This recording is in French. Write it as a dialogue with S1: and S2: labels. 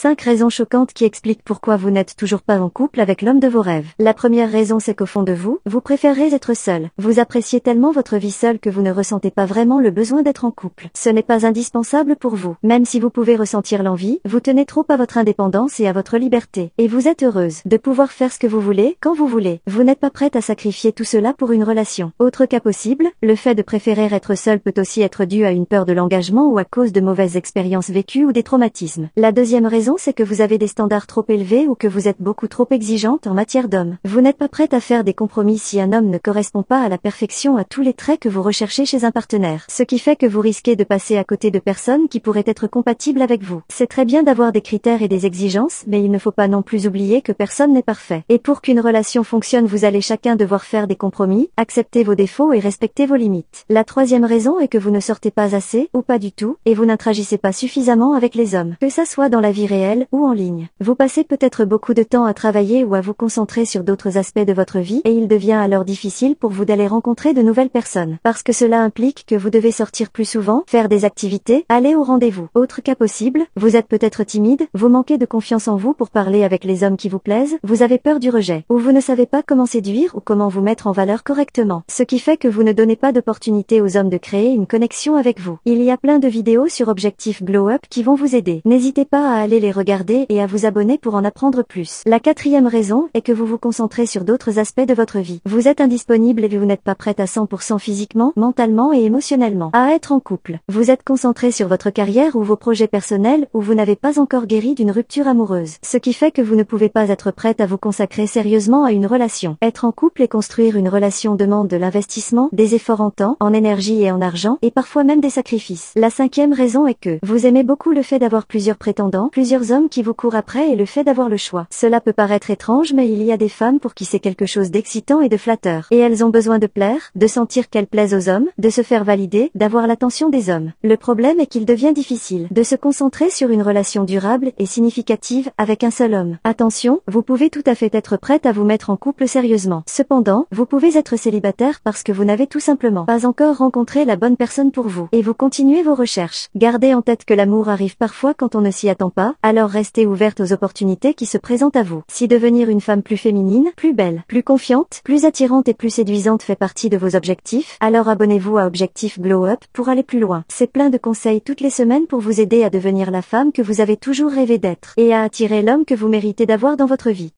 S1: 5 raisons choquantes qui expliquent pourquoi vous n'êtes toujours pas en couple avec l'homme de vos rêves. La première raison c'est qu'au fond de vous, vous préférez être seul. Vous appréciez tellement votre vie seule que vous ne ressentez pas vraiment le besoin d'être en couple. Ce n'est pas indispensable pour vous. Même si vous pouvez ressentir l'envie, vous tenez trop à votre indépendance et à votre liberté. Et vous êtes heureuse de pouvoir faire ce que vous voulez, quand vous voulez. Vous n'êtes pas prête à sacrifier tout cela pour une relation. Autre cas possible, le fait de préférer être seul peut aussi être dû à une peur de l'engagement ou à cause de mauvaises expériences vécues ou des traumatismes. La deuxième raison c'est que vous avez des standards trop élevés ou que vous êtes beaucoup trop exigeante en matière d'homme. Vous n'êtes pas prête à faire des compromis si un homme ne correspond pas à la perfection à tous les traits que vous recherchez chez un partenaire. Ce qui fait que vous risquez de passer à côté de personnes qui pourraient être compatibles avec vous. C'est très bien d'avoir des critères et des exigences, mais il ne faut pas non plus oublier que personne n'est parfait. Et pour qu'une relation fonctionne, vous allez chacun devoir faire des compromis, accepter vos défauts et respecter vos limites. La troisième raison est que vous ne sortez pas assez, ou pas du tout, et vous n'interagissez pas suffisamment avec les hommes. Que ça soit dans la vie réelle, ou en ligne. Vous passez peut-être beaucoup de temps à travailler ou à vous concentrer sur d'autres aspects de votre vie et il devient alors difficile pour vous d'aller rencontrer de nouvelles personnes. Parce que cela implique que vous devez sortir plus souvent, faire des activités, aller au rendez-vous. Autre cas possible, vous êtes peut-être timide, vous manquez de confiance en vous pour parler avec les hommes qui vous plaisent, vous avez peur du rejet, ou vous ne savez pas comment séduire ou comment vous mettre en valeur correctement. Ce qui fait que vous ne donnez pas d'opportunité aux hommes de créer une connexion avec vous. Il y a plein de vidéos sur Objectif Glow Up qui vont vous aider. N'hésitez pas à aller les regarder et à vous abonner pour en apprendre plus. La quatrième raison est que vous vous concentrez sur d'autres aspects de votre vie. Vous êtes indisponible et vous n'êtes pas prête à 100% physiquement, mentalement et émotionnellement à être en couple. Vous êtes concentré sur votre carrière ou vos projets personnels ou vous n'avez pas encore guéri d'une rupture amoureuse. Ce qui fait que vous ne pouvez pas être prête à vous consacrer sérieusement à une relation. Être en couple et construire une relation demande de l'investissement, des efforts en temps, en énergie et en argent, et parfois même des sacrifices. La cinquième raison est que vous aimez beaucoup le fait d'avoir plusieurs prétendants, plusieurs hommes qui vous courent après et le fait d'avoir le choix. Cela peut paraître étrange mais il y a des femmes pour qui c'est quelque chose d'excitant et de flatteur. Et elles ont besoin de plaire, de sentir qu'elles plaisent aux hommes, de se faire valider, d'avoir l'attention des hommes. Le problème est qu'il devient difficile de se concentrer sur une relation durable et significative avec un seul homme. Attention, vous pouvez tout à fait être prête à vous mettre en couple sérieusement. Cependant, vous pouvez être célibataire parce que vous n'avez tout simplement pas encore rencontré la bonne personne pour vous. Et vous continuez vos recherches. Gardez en tête que l'amour arrive parfois quand on ne s'y attend pas, alors restez ouverte aux opportunités qui se présentent à vous. Si devenir une femme plus féminine, plus belle, plus confiante, plus attirante et plus séduisante fait partie de vos objectifs, alors abonnez-vous à Objectif Glow Up pour aller plus loin. C'est plein de conseils toutes les semaines pour vous aider à devenir la femme que vous avez toujours rêvé d'être et à attirer l'homme que vous méritez d'avoir dans votre vie.